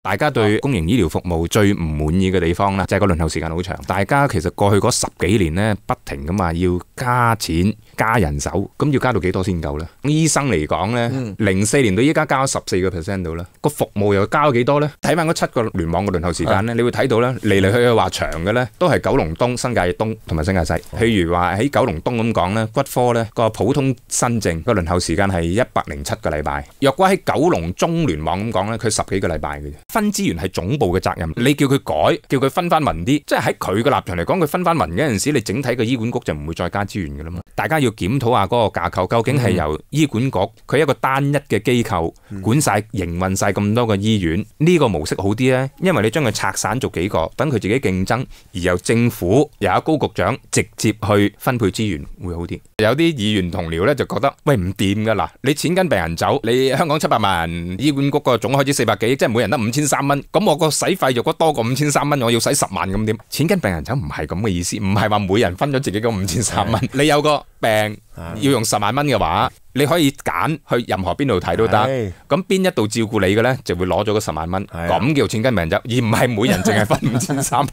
大家对公营医疗服务最唔满意嘅地方咧，就系个轮候时间好长。大家其实过去嗰十几年咧，不停咁话要加钱加人手，咁要加到几多先够咧？医生嚟讲咧，零四年到依家加咗十四个 percent 到啦。个服务又加咗几多咧？睇翻嗰七个联网嘅轮候时间咧，你会睇到咧嚟嚟去去话长嘅咧，都系九龙东、新界东同埋新界西。譬如话喺九龙东咁讲咧，骨科咧个普通新症个轮候时间系一百零七个礼拜。若果喺九龙中联网咁讲咧，佢十几个礼拜嘅啫。分资源系总部嘅责任，你叫佢改，叫佢分翻匀啲，即系喺佢嘅立场嚟讲，佢分翻匀嗰阵时，你整体嘅医管局就唔会再加资源噶啦嘛。大家要检讨下嗰个架构，究竟系由医管局佢一个单一嘅机构管晒营运晒咁多个医院，呢个模式好啲呢？因为你将佢拆散做几个，等佢自己竞争，而由政府又有高局长直接去分配资源会好啲。有啲议员同僚呢，就觉得喂唔掂噶啦，你钱跟病人走，你香港七百万医管局个总开支四百几即系每人得五千。千三蚊，咁我个使费如果多过五千三蚊，我要使十万咁点？钱跟病人走唔系咁嘅意思，唔系话每人分咗自己个五千三蚊。你有个病要用十万蚊嘅话，你可以拣去任何边度睇都得。咁边一度照顾你嘅呢，就会攞咗个十万蚊。咁叫钱跟病人走，而唔系每人净系分五千三。